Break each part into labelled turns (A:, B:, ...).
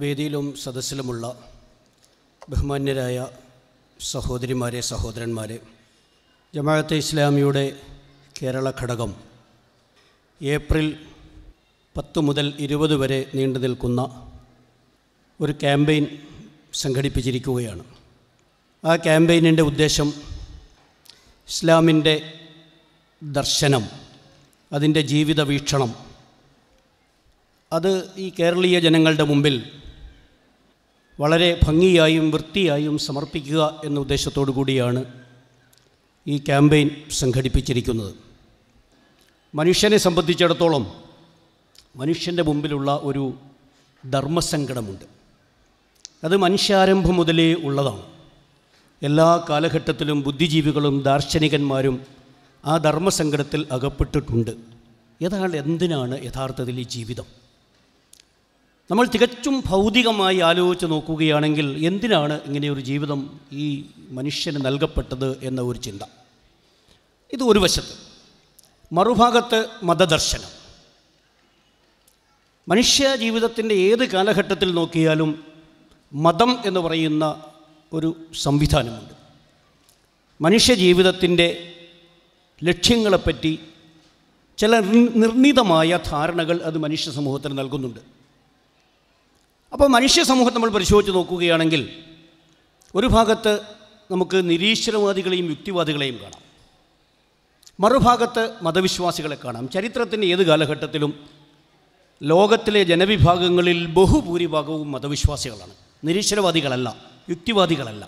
A: വേദിയിലും സദസ്സിലുമുള്ള ബഹുമാന്യരായ സഹോദരിമാരെ സഹോദരന്മാരെ ജമാഅത്തെ ഇസ്ലാമിയുടെ കേരള ഘടകം ഏപ്രിൽ പത്ത് മുതൽ ഇരുപത് വരെ നീണ്ടു നിൽക്കുന്ന ഒരു ക്യാമ്പയിൻ സംഘടിപ്പിച്ചിരിക്കുകയാണ് ആ ക്യാമ്പയിനിൻ്റെ ഉദ്ദേശം ഇസ്ലാമിൻ്റെ ദർശനം അതിൻ്റെ ജീവിത വീക്ഷണം അത് ഈ കേരളീയ ജനങ്ങളുടെ മുമ്പിൽ വളരെ ഭംഗിയായും വൃത്തിയായും സമർപ്പിക്കുക എന്ന ഉദ്ദേശത്തോടു കൂടിയാണ് ഈ ക്യാമ്പയിൻ സംഘടിപ്പിച്ചിരിക്കുന്നത് മനുഷ്യനെ സംബന്ധിച്ചിടത്തോളം മനുഷ്യൻ്റെ മുമ്പിലുള്ള ഒരു ധർമ്മസങ്കടമുണ്ട് അത് മനുഷ്യാരംഭം മുതലേ ഉള്ളതാണ് എല്ലാ കാലഘട്ടത്തിലും ബുദ്ധിജീവികളും ദാർശനികന്മാരും ആ ധർമ്മസങ്കടത്തിൽ അകപ്പെട്ടിട്ടുണ്ട് ഏതാണ് എന്തിനാണ് യഥാർത്ഥത്തിൽ ഈ ജീവിതം നമ്മൾ തികച്ചും ഭൗതികമായി ആലോചിച്ച് നോക്കുകയാണെങ്കിൽ എന്തിനാണ് ഇങ്ങനെയൊരു ജീവിതം ഈ മനുഷ്യന് നൽകപ്പെട്ടത് എന്ന ഒരു ചിന്ത ഇത് ഒരു വശത്ത് മറുഭാഗത്ത് മതദർശനം മനുഷ്യ ജീവിതത്തിൻ്റെ ഏത് കാലഘട്ടത്തിൽ നോക്കിയാലും മതം എന്ന് പറയുന്ന ഒരു സംവിധാനമുണ്ട് മനുഷ്യ ജീവിതത്തിൻ്റെ ലക്ഷ്യങ്ങളെപ്പറ്റി ചില നിർണിതമായ ധാരണകൾ അത് മനുഷ്യ സമൂഹത്തിന് നൽകുന്നുണ്ട് അപ്പോൾ മനുഷ്യ സമൂഹം നമ്മൾ പരിശോധിച്ച് നോക്കുകയാണെങ്കിൽ ഒരു ഭാഗത്ത് നമുക്ക് നിരീശ്വരവാദികളെയും യുക്തിവാദികളെയും കാണാം മറുഭാഗത്ത് മതവിശ്വാസികളെ കാണാം ചരിത്രത്തിൻ്റെ ഏത് കാലഘട്ടത്തിലും ലോകത്തിലെ ജനവിഭാഗങ്ങളിൽ ബഹുഭൂരിഭാഗവും മതവിശ്വാസികളാണ് നിരീശ്വരവാദികളല്ല യുക്തിവാദികളല്ല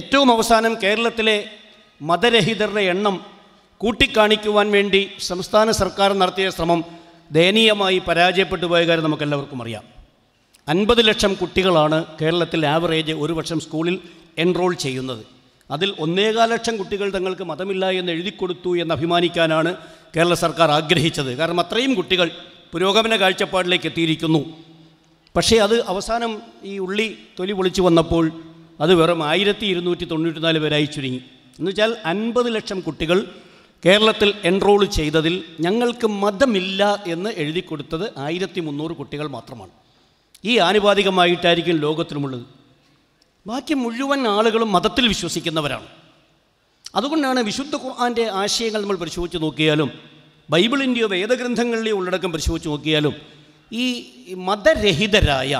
A: ഏറ്റവും അവസാനം കേരളത്തിലെ മതരഹിതരുടെ എണ്ണം കൂട്ടിക്കാണിക്കുവാൻ വേണ്ടി സംസ്ഥാന സർക്കാർ നടത്തിയ ശ്രമം ദയനീയമായി പരാജയപ്പെട്ടു പോയ കാര്യം നമുക്കെല്ലാവർക്കും അറിയാം അൻപത് ലക്ഷം കുട്ടികളാണ് കേരളത്തിൽ ആവറേജ് ഒരു വർഷം സ്കൂളിൽ എൻറോൾ ചെയ്യുന്നത് അതിൽ ഒന്നേകാൽ ലക്ഷം കുട്ടികൾ തങ്ങൾക്ക് മതമില്ല എന്ന് എഴുതി കൊടുത്തു എന്ന് അഭിമാനിക്കാനാണ് കേരള സർക്കാർ ആഗ്രഹിച്ചത് കാരണം അത്രയും കുട്ടികൾ പുരോഗമന കാഴ്ചപ്പാടിലേക്ക് എത്തിയിരിക്കുന്നു പക്ഷേ അത് അവസാനം ഈ ഉള്ളി തൊലി പൊളിച്ചു വന്നപ്പോൾ അത് വെറും ആയിരത്തി ഇരുന്നൂറ്റി തൊണ്ണൂറ്റിനാല് പേരായി ചുരുങ്ങി എന്നുവെച്ചാൽ അൻപത് ലക്ഷം കുട്ടികൾ കേരളത്തിൽ എൻറോൾ ചെയ്തതിൽ ഞങ്ങൾക്ക് മതമില്ല എന്ന് എഴുതി കൊടുത്തത് ആയിരത്തി മുന്നൂറ് കുട്ടികൾ മാത്രമാണ് ഈ ആനുപാതികമായിട്ടായിരിക്കും ലോകത്തിലുമുള്ളത് ബാക്കി മുഴുവൻ ആളുകളും മതത്തിൽ വിശ്വസിക്കുന്നവരാണ് അതുകൊണ്ടാണ് വിശുദ്ധ ഖുർആാൻ്റെ ആശയങ്ങൾ നമ്മൾ പരിശോധിച്ച് നോക്കിയാലും ബൈബിളിൻ്റെയോ വേദഗ്രന്ഥങ്ങളിലെയോ ഉള്ളടക്കം പരിശോധിച്ച് നോക്കിയാലും ഈ മതരഹിതരായ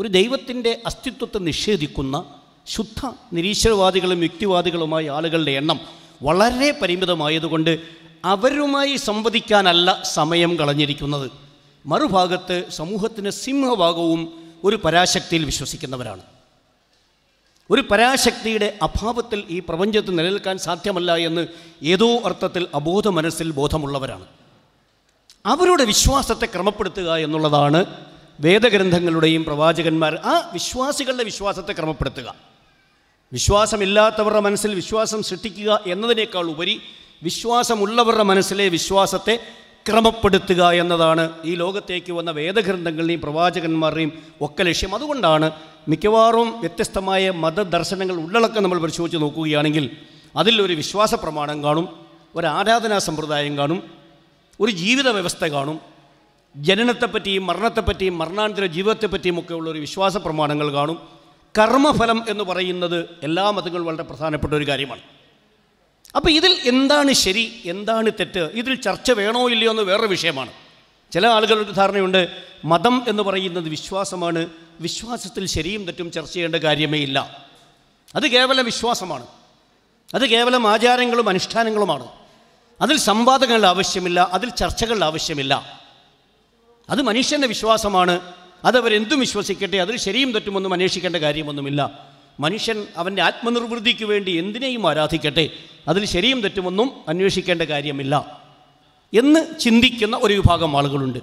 A: ഒരു ദൈവത്തിൻ്റെ അസ്തിത്വത്തെ നിഷേധിക്കുന്ന ശുദ്ധ നിരീശ്വരവാദികളും യുക്തിവാദികളുമായ ആളുകളുടെ എണ്ണം വളരെ പരിമിതമായതുകൊണ്ട് അവരുമായി സംവദിക്കാനല്ല സമയം കളഞ്ഞിരിക്കുന്നത് മറുഭാഗത്ത് സമൂഹത്തിൻ്റെ സിംഹഭാഗവും ഒരു പരാശക്തിയിൽ വിശ്വസിക്കുന്നവരാണ് ഒരു പരാശക്തിയുടെ അഭാവത്തിൽ ഈ പ്രപഞ്ചത്ത് നിലനിൽക്കാൻ സാധ്യമല്ല എന്ന് ഏതോ അർത്ഥത്തിൽ അബോധ മനസ്സിൽ ബോധമുള്ളവരാണ് അവരുടെ വിശ്വാസത്തെ ക്രമപ്പെടുത്തുക എന്നുള്ളതാണ് വേദഗ്രന്ഥങ്ങളുടെയും പ്രവാചകന്മാർ ആ വിശ്വാസികളുടെ വിശ്വാസത്തെ ക്രമപ്പെടുത്തുക വിശ്വാസമില്ലാത്തവരുടെ മനസ്സിൽ വിശ്വാസം സൃഷ്ടിക്കുക എന്നതിനേക്കാൾ ഉപരി വിശ്വാസമുള്ളവരുടെ മനസ്സിലെ വിശ്വാസത്തെ ക്രമപ്പെടുത്തുക എന്നതാണ് ഈ ലോകത്തേക്ക് വന്ന വേദഗ്രന്ഥങ്ങളുടെയും പ്രവാചകന്മാരുടെയും ഒക്കെ ലക്ഷ്യം അതുകൊണ്ടാണ് മിക്കവാറും വ്യത്യസ്തമായ മതദർശനങ്ങൾ ഉള്ളടക്കം നമ്മൾ പരിശോധിച്ച് നോക്കുകയാണെങ്കിൽ അതിലൊരു വിശ്വാസ പ്രമാണം കാണും ഒരു ആരാധനാ സമ്പ്രദായം കാണും ഒരു ജീവിത വ്യവസ്ഥ കാണും ജനനത്തെപ്പറ്റിയും മരണത്തെപ്പറ്റിയും മരണാനന്തര ജീവിതത്തെപ്പറ്റിയും ഒക്കെ ഉള്ള ഒരു വിശ്വാസ പ്രമാണങ്ങൾ കാണും കർമ്മഫലം എന്ന് പറയുന്നത് എല്ലാ മതങ്ങളും വളരെ പ്രധാനപ്പെട്ട ഒരു കാര്യമാണ് അപ്പോൾ ഇതിൽ എന്താണ് ശരി എന്താണ് തെറ്റ് ഇതിൽ ചർച്ച വേണോ ഇല്ലയോ എന്ന് വേറെ വിഷയമാണ് ചില ആളുകളുടെ ധാരണയുണ്ട് മതം എന്ന് പറയുന്നത് വിശ്വാസമാണ് വിശ്വാസത്തിൽ ശരിയും തെറ്റും ചർച്ച ചെയ്യേണ്ട കാര്യമേ ഇല്ല അത് കേവലം വിശ്വാസമാണ് അത് കേവലം ആചാരങ്ങളും അനുഷ്ഠാനങ്ങളുമാണ് അതിൽ സംവാദങ്ങൾ ആവശ്യമില്ല അതിൽ ചർച്ചകൾ ആവശ്യമില്ല അത് മനുഷ്യൻ്റെ വിശ്വാസമാണ് അതവരെന്തും വിശ്വസിക്കട്ടെ അതിൽ ശരിയും തെറ്റുമൊന്നും അന്വേഷിക്കേണ്ട കാര്യമൊന്നുമില്ല മനുഷ്യൻ അവൻ്റെ ആത്മനിർവൃത്തിക്ക് വേണ്ടി എന്തിനേയും ആരാധിക്കട്ടെ അതിൽ ശരിയും തെറ്റുമൊന്നും അന്വേഷിക്കേണ്ട കാര്യമില്ല എന്ന് ചിന്തിക്കുന്ന ഒരു വിഭാഗം ആളുകളുണ്ട്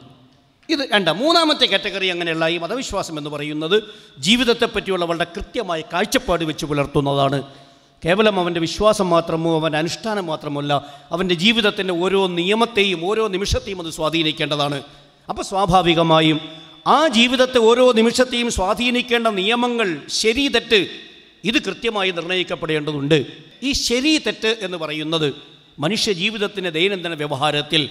A: ഇത് രണ്ട മൂന്നാമത്തെ കാറ്റഗറി അങ്ങനെയുള്ള ഈ മതവിശ്വാസം എന്ന് പറയുന്നത് പറ്റിയുള്ള വളരെ കൃത്യമായ കാഴ്ചപ്പാട് വെച്ച് പുലർത്തുന്നതാണ് കേവലം അവൻ്റെ വിശ്വാസം മാത്രമോ അവൻ്റെ അനുഷ്ഠാനം മാത്രമല്ല അവൻ്റെ ജീവിതത്തിൻ്റെ ഓരോ നിയമത്തെയും ഓരോ നിമിഷത്തെയും അത് സ്വാധീനിക്കേണ്ടതാണ് അപ്പോൾ സ്വാഭാവികമായും ആ ജീവിതത്തെ ഓരോ നിമിഷത്തെയും സ്വാധീനിക്കേണ്ട നിയമങ്ങൾ ശരി തെറ്റ് ഇത് കൃത്യമായി നിർണ്ണയിക്കപ്പെടേണ്ടതുണ്ട് ഈ ശരി തെറ്റ് എന്ന് പറയുന്നത് മനുഷ്യ ജീവിതത്തിൻ്റെ ദൈനംദിന വ്യവഹാരത്തിൽ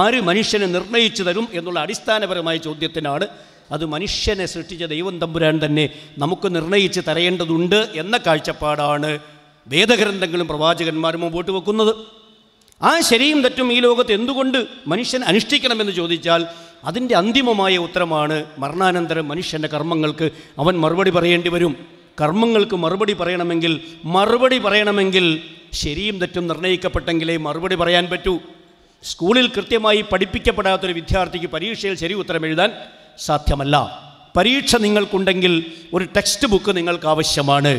A: ആര് മനുഷ്യനെ നിർണയിച്ചു തരും എന്നുള്ള അടിസ്ഥാനപരമായ ചോദ്യത്തിനാണ് അത് മനുഷ്യനെ സൃഷ്ടിച്ച ദൈവം തമ്പുരാൻ തന്നെ നമുക്ക് നിർണയിച്ച് തരേണ്ടതുണ്ട് എന്ന കാഴ്ചപ്പാടാണ് വേദഗ്രന്ഥങ്ങളും പ്രവാചകന്മാരും മുമ്പോട്ട് വെക്കുന്നത് ആ ശരിയും തെറ്റും ഈ ലോകത്ത് എന്തുകൊണ്ട് മനുഷ്യൻ അനുഷ്ഠിക്കണമെന്ന് ചോദിച്ചാൽ അതിൻ്റെ അന്തിമമായ ഉത്തരമാണ് മരണാനന്തരം മനുഷ്യൻ്റെ കർമ്മങ്ങൾക്ക് അവൻ മറുപടി പറയേണ്ടി വരും കർമ്മങ്ങൾക്ക് മറുപടി പറയണമെങ്കിൽ മറുപടി പറയണമെങ്കിൽ ശരിയും തെറ്റും നിർണ്ണയിക്കപ്പെട്ടെങ്കിലേ മറുപടി പറയാൻ പറ്റൂ സ്കൂളിൽ കൃത്യമായി പഠിപ്പിക്കപ്പെടാത്തൊരു വിദ്യാർത്ഥിക്ക് പരീക്ഷയിൽ ശരി ഉത്തരം എഴുതാൻ സാധ്യമല്ല പരീക്ഷ നിങ്ങൾക്കുണ്ടെങ്കിൽ ഒരു ടെക്സ്റ്റ് ബുക്ക് നിങ്ങൾക്ക് ആവശ്യമാണ്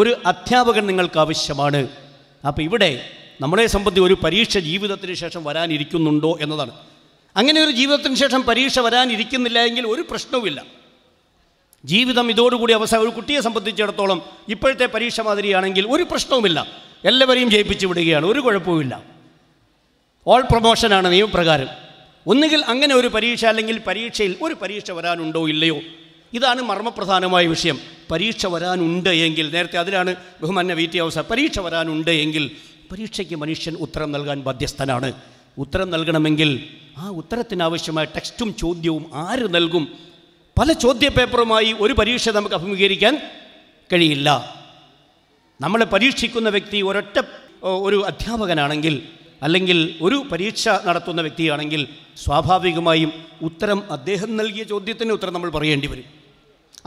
A: ഒരു അധ്യാപകൻ നിങ്ങൾക്ക് ആവശ്യമാണ് അപ്പോൾ ഇവിടെ നമ്മളെ സംബന്ധിച്ച് ഒരു പരീക്ഷ ജീവിതത്തിന് ശേഷം വരാനിരിക്കുന്നുണ്ടോ എന്നതാണ് അങ്ങനെ ഒരു ജീവിതത്തിന് ശേഷം പരീക്ഷ വരാനിരിക്കുന്നില്ല എങ്കിൽ ഒരു പ്രശ്നവുമില്ല ജീവിതം ഇതോടുകൂടി അവസാനം ഒരു കുട്ടിയെ സംബന്ധിച്ചിടത്തോളം ഇപ്പോഴത്തെ പരീക്ഷ മാതിരിയാണെങ്കിൽ ഒരു പ്രശ്നവുമില്ല എല്ലാവരെയും ജയിപ്പിച്ചു വിടുകയാണ് ഒരു കുഴപ്പവുമില്ല ഓൾ പ്രൊമോഷനാണ് നിയമപ്രകാരം ഒന്നുകിൽ അങ്ങനെ ഒരു പരീക്ഷ അല്ലെങ്കിൽ പരീക്ഷയിൽ ഒരു പരീക്ഷ വരാനുണ്ടോ ഇല്ലയോ ഇതാണ് മർമ്മപ്രധാനമായ വിഷയം പരീക്ഷ വരാനുണ്ട് എങ്കിൽ നേരത്തെ അതിലാണ് ബഹുമാന്യ വി ടി പരീക്ഷ വരാനുണ്ട് എങ്കിൽ പരീക്ഷയ്ക്ക് മനുഷ്യൻ ഉത്തരം നൽകാൻ ബാധ്യസ്ഥനാണ് ഉത്തരം നൽകണമെങ്കിൽ ആ ഉത്തരത്തിനാവശ്യമായ ടെക്സ്റ്റും ചോദ്യവും ആര് നൽകും പല ചോദ്യ പേപ്പറുമായി ഒരു പരീക്ഷ നമുക്ക് അഭിമുഖീകരിക്കാൻ കഴിയില്ല നമ്മളെ പരീക്ഷിക്കുന്ന വ്യക്തി ഒരൊറ്റ ഒരു അധ്യാപകനാണെങ്കിൽ അല്ലെങ്കിൽ ഒരു പരീക്ഷ നടത്തുന്ന വ്യക്തിയാണെങ്കിൽ സ്വാഭാവികമായും ഉത്തരം അദ്ദേഹം നൽകിയ ചോദ്യത്തിന് ഉത്തരം നമ്മൾ പറയേണ്ടി വരും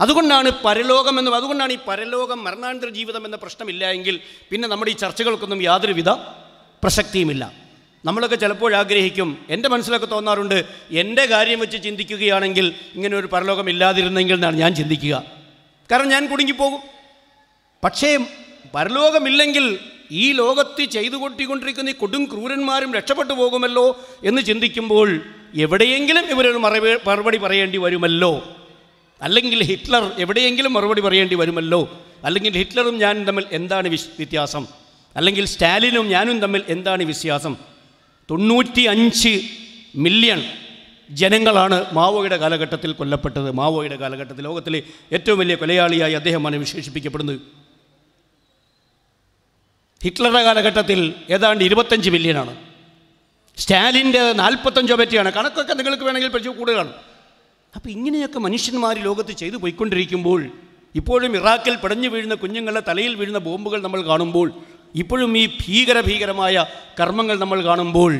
A: അതുകൊണ്ടാണ് പരലോകം എന്നും അതുകൊണ്ടാണ് ഈ പരലോകം മരണാനന്തര ജീവിതം എന്ന പ്രശ്നമില്ല എങ്കിൽ പിന്നെ നമ്മുടെ ഈ ചർച്ചകൾക്കൊന്നും യാതൊരുവിധ പ്രസക്തിയുമില്ല നമ്മളൊക്കെ ചിലപ്പോൾ ആഗ്രഹിക്കും എൻ്റെ മനസ്സിലൊക്കെ തോന്നാറുണ്ട് എൻ്റെ കാര്യം വെച്ച് ചിന്തിക്കുകയാണെങ്കിൽ ഇങ്ങനെ ഒരു പരലോകം ഇല്ലാതിരുന്നെങ്കിൽ എന്നാണ് ഞാൻ ചിന്തിക്കുക കാരണം ഞാൻ കുടുങ്ങിപ്പോകും പക്ഷേ പരലോകമില്ലെങ്കിൽ ഈ ലോകത്ത് ചെയ്തു കൊട്ടിക്കൊണ്ടിരിക്കുന്ന ഈ കൊടും ക്രൂരന്മാരും രക്ഷപ്പെട്ടു പോകുമല്ലോ എന്ന് ചിന്തിക്കുമ്പോൾ എവിടെയെങ്കിലും ഇവരൊരു മറുപടി പറയേണ്ടി വരുമല്ലോ അല്ലെങ്കിൽ ഹിറ്റ്ലർ എവിടെയെങ്കിലും മറുപടി പറയേണ്ടി വരുമല്ലോ അല്ലെങ്കിൽ ഹിറ്റ്ലറും ഞാനും തമ്മിൽ എന്താണ് വ്യത്യാസം അല്ലെങ്കിൽ സ്റ്റാലിനും ഞാനും തമ്മിൽ എന്താണ് വ്യത്യാസം തൊണ്ണൂറ്റി അഞ്ച് മില്യൺ ജനങ്ങളാണ് മാവോയുടെ കാലഘട്ടത്തിൽ കൊല്ലപ്പെട്ടത് മാവോയുടെ കാലഘട്ടത്തിൽ ലോകത്തിലെ ഏറ്റവും വലിയ കൊലയാളിയായി അദ്ദേഹമാണ് വിശേഷിപ്പിക്കപ്പെടുന്നത് ഹിറ്റ്ലറുടെ കാലഘട്ടത്തിൽ ഏതാണ്ട് ഇരുപത്തഞ്ച് മില്യനാണ് സ്റ്റാലിൻ്റെ നാൽപ്പത്തഞ്ചോ പറ്റിയാണ് കണക്കൊക്കെ നിങ്ങൾക്ക് വേണമെങ്കിൽ പരിചയം കൂടുതലാണ് അപ്പോൾ ഇങ്ങനെയൊക്കെ മനുഷ്യന്മാർ ലോകത്ത് ചെയ്തു പോയിക്കൊണ്ടിരിക്കുമ്പോൾ ഇപ്പോഴും ഇറാഖിൽ പടഞ്ഞു വീഴുന്ന കുഞ്ഞുങ്ങളുടെ തലയിൽ വീഴുന്ന ബോംബുകൾ നമ്മൾ കാണുമ്പോൾ ഇപ്പോഴും ഈ ഭീകര ഭീകരമായ കർമ്മങ്ങൾ നമ്മൾ കാണുമ്പോൾ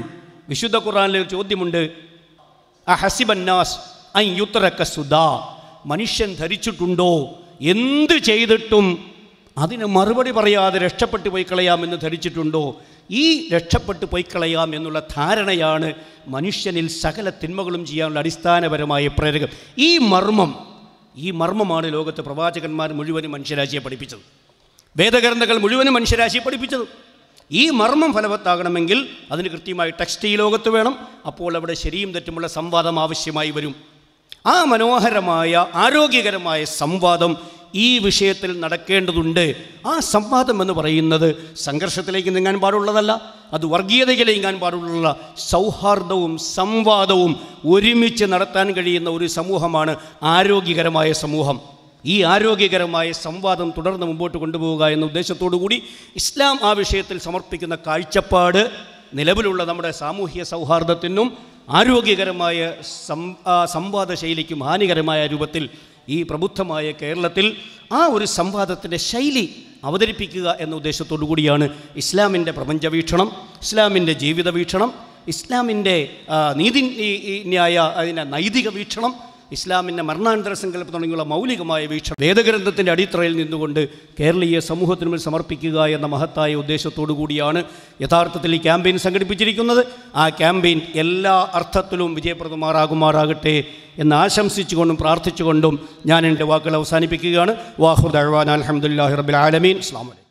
A: വിശുദ്ധ ഖുറാനിലെ ഒരു ചോദ്യമുണ്ട് അഹസിബന്നാസ് ഐ യുത്തറക്ക സുധ മനുഷ്യൻ ധരിച്ചിട്ടുണ്ടോ എന്ത് ചെയ്തിട്ടും അതിന് മറുപടി പറയാതെ രക്ഷപ്പെട്ടു പോയി കളയാമെന്ന് ധരിച്ചിട്ടുണ്ടോ ഈ രക്ഷപ്പെട്ടു പോയി കളയാം എന്നുള്ള ധാരണയാണ് മനുഷ്യനിൽ സകല തിന്മകളും ചെയ്യാനുള്ള അടിസ്ഥാനപരമായ പ്രേരകം ഈ മർമ്മം ഈ മർമ്മമാണ് ലോകത്തെ പ്രവാചകന്മാർ മുഴുവനും മനുഷ്യരാശിയെ പഠിപ്പിച്ചത് വേദഗ്രന്ഥകൾ മുഴുവനും മനുഷ്യരാശിയെ പഠിപ്പിച്ചത് ഈ മർമ്മം ഫലവത്താകണമെങ്കിൽ അതിന് കൃത്യമായി ടെക്സ്റ്റ് ഈ ലോകത്ത് വേണം അപ്പോൾ അവിടെ ശരിയും തെറ്റുമുള്ള സംവാദം ആവശ്യമായി വരും ആ മനോഹരമായ ആരോഗ്യകരമായ സംവാദം ഈ വിഷയത്തിൽ നടക്കേണ്ടതുണ്ട് ആ സംവാദം എന്ന് പറയുന്നത് സംഘർഷത്തിലേക്ക് നീങ്ങാൻ പാടുള്ളതല്ല അത് വർഗീയതയിലേക്ക് നീങ്ങാൻ പാടുള്ള സൗഹാർദ്ദവും സംവാദവും ഒരുമിച്ച് നടത്താൻ കഴിയുന്ന ഒരു സമൂഹമാണ് ആരോഗ്യകരമായ സമൂഹം ഈ ആരോഗ്യകരമായ സംവാദം തുടർന്ന് മുമ്പോട്ട് കൊണ്ടുപോവുക എന്ന ഉദ്ദേശത്തോടു കൂടി ഇസ്ലാം ആ വിഷയത്തിൽ സമർപ്പിക്കുന്ന കാഴ്ചപ്പാട് നിലവിലുള്ള നമ്മുടെ സാമൂഹ്യ സൗഹാർദ്ദത്തിനും ആരോഗ്യകരമായ സംവാദ ശൈലിക്കും ഹാനികരമായ രൂപത്തിൽ ഈ പ്രബുദ്ധമായ കേരളത്തിൽ ആ ഒരു സംവാദത്തിൻ്റെ ശൈലി അവതരിപ്പിക്കുക എന്ന ഉദ്ദേശത്തോടു കൂടിയാണ് ഇസ്ലാമിൻ്റെ പ്രപഞ്ച വീക്ഷണം ഇസ്ലാമിൻ്റെ ജീവിത വീക്ഷണം ഇസ്ലാമിൻ്റെ നീതി ന്യായ അതിൻ്റെ നൈതിക വീക്ഷണം ഇസ്ലാമിൻ്റെ മരണാനന്തര സങ്കല്പം തുടങ്ങിയുള്ള മൗലികമായ വീക്ഷ വേദഗ്രന്ഥത്തിൻ്റെ അടിത്തറയിൽ നിന്നുകൊണ്ട് കേരളീയ സമൂഹത്തിനു മുന്നിൽ സമർപ്പിക്കുക എന്ന മഹത്തായ ഉദ്ദേശത്തോടു കൂടിയാണ് യഥാർത്ഥത്തിൽ ഈ ക്യാമ്പയിൻ സംഘടിപ്പിച്ചിരിക്കുന്നത് ആ ക്യാമ്പയിൻ എല്ലാ അർത്ഥത്തിലും വിജയപ്രദമാറാകുമാറാകട്ടെ എന്ന് ആശംസിച്ചുകൊണ്ടും പ്രാർത്ഥിച്ചുകൊണ്ടും ഞാൻ എൻ്റെ വാക്കുകൾ അവസാനിപ്പിക്കുകയാണ് വാഹുദ് അഹ്വാൻ അലഹമുല്ലാഹി റബുൽ ആലമീൻ ഇസ്ലാമലൈ